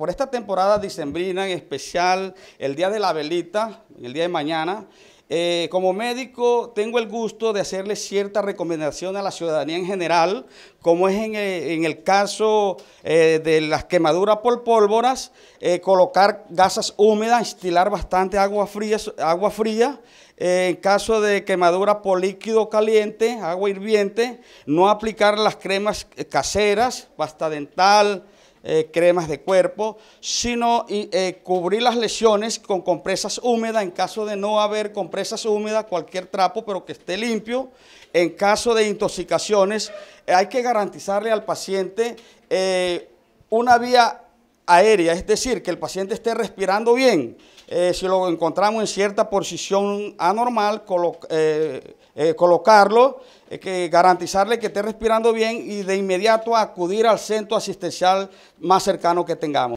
por esta temporada dicembrina en especial, el día de la velita, el día de mañana, eh, como médico tengo el gusto de hacerle cierta recomendación a la ciudadanía en general, como es en, eh, el caso eh, de las quemaduras por pólvoras, colocar gasas húmedas, instilar bastante agua fría, agua fría en caso de quemadura por líquido caliente, agua hirviente, no aplicar las cremas caseras, pasta dental, eh, cremas de cuerpo, sino eh, cubrir las lesiones con compresas húmedas. En caso de no haber compresas húmedas, cualquier trapo, pero que esté limpio. En caso de intoxicaciones, eh, hay que garantizarle al paciente una vía aérea, es decir, que el paciente esté respirando bien. Eh, si lo encontramos en cierta posición anormal, eh, eh, colocarlo, que garantizarle que esté respirando bien y de inmediato acudir al centro asistencial más cercano que tengamos.